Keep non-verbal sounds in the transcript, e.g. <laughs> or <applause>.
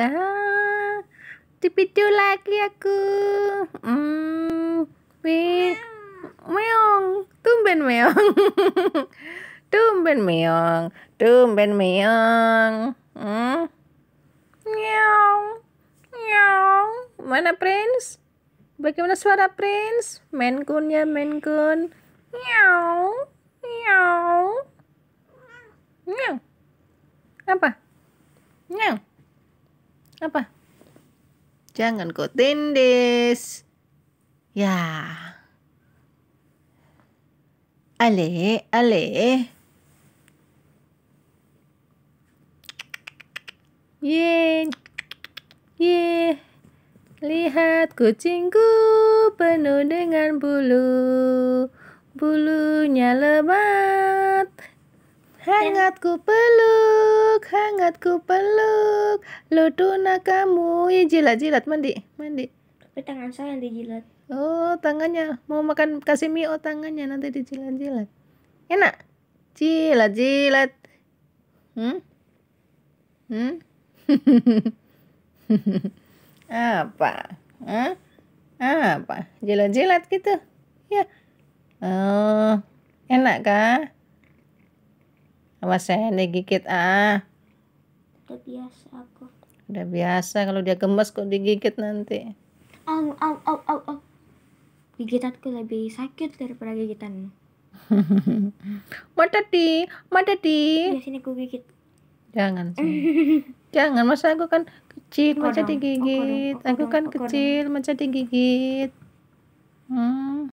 ah tipitu lagi aku hmm we meong tumben meong <laughs> tumben meong tumben meong hmm meong meong mana prince bagaimana suara prince menkunnya menkun meong meong meong apa apa? Jangan kau tindis. Ya. Ale, ale. Ye. Ye. Lihat kucingku penuh dengan bulu. Bulunya lebat. hangatku peluk, hangatku peluk masuk lutuna kamu ya jilat jilat mandi mandi tapi tangan saya yang dijilat oh tangannya mau makan kasih mie oh tangannya nanti dijilat jilat enak jilat jilat hmm hmm <laughs> apa Hah? apa jilat-jilat gitu ya oh enak kah awas saya digigit ah udah biasa aku udah biasa kalau dia gemes kok digigit nanti au au au au, au. gigitanku lebih sakit daripada gigitan <laughs> mata di mata di ya sini aku gigit jangan sih <laughs> jangan masa aku kan kecil macam digigit aku kan kecil macam digigit hmm